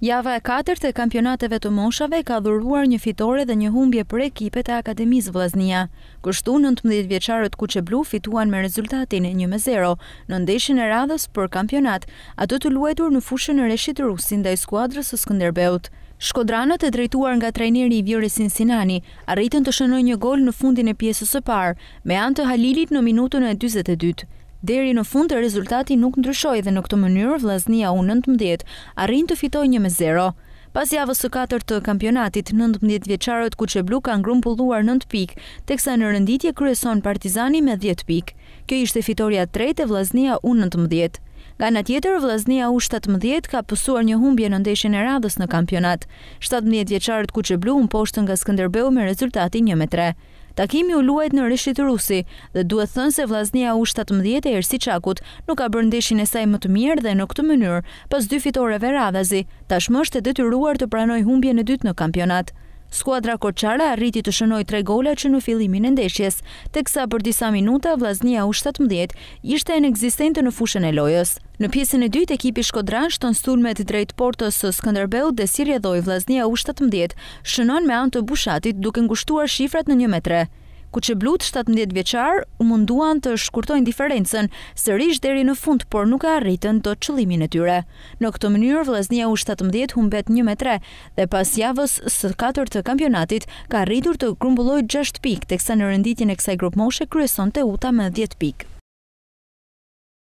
Java e katërt e kampionateve të moshave ka dhuruar një fitore dhe një humbje për ekipet e Akademis Vlaznia. Kështu 19 vjeçarët që Blu fituan me rezultatin e 1-0 në ndeshjen e radhës për kampionat, ato të luetur në fushën e reshit rusin ndaj skuadrës së Skënderbeut. Shkodranët e drejtuar nga trajneri i Vjore Sinsinani arritën të shënojnë një gol në fundin e pjesës së parë me anë të Halilit në minutën e 42. Deri në fund rezultati nuk ndryshoj dhe në këtë mënyrë vlaznia u 19, arrin të fitoj një me zero. Pas javës së 4 të kampionatit, 19 vjeqarët ku që blu ka ngrumpulluar 9 pik, teksa në rënditje kryeson partizani me 10 pik. Kjo ishte fitoria 3 e vlaznia u 19. Ga në tjetër, vlaznia u 17 ka pësuar një humbje në ndeshjen e radhës në kampionat. 17 vjeqarët ku që blu unë poshtën nga Skënderbeu me rezultati 1 me 3. Takimi u luajt në rishit rusi dhe duhet thënë se vlaznia u 17 e ersi qakut nuk ka bërndeshin e saj më të mirë dhe në këtë mënyrë, pas dy fitoreve radhazi, tashmë është e detyruar të pranoj humbje në dytë në kampionat. Skuadra Koçara arriti të shënoj tre gola që në filimin e ndeshjes, te kësa për disa minuta vlaznia u 17 ishte në egzistente në fushën e lojës. Në pjesën e dytë, ekipi Shkodran shton stun me të drejt portës së Skanderbeu dhe si rjedoj vlaznia u 17 shënon me antë të bushatit duke ngushtuar shifrat në një metre ku që blutë 17 vjeqar u munduan të shkurtojnë diferencen, sërish deri në fund, por nuk e arritën të qëlimin e tyre. Në këtë mënyrë, vlasnia u 17 humbet 1 me 3, dhe pas javës së 4 të kampionatit, ka rritur të grumbulloj 6 pik, teksa në rënditin e kësaj grupmoshe kryeson të uta me 10 pik.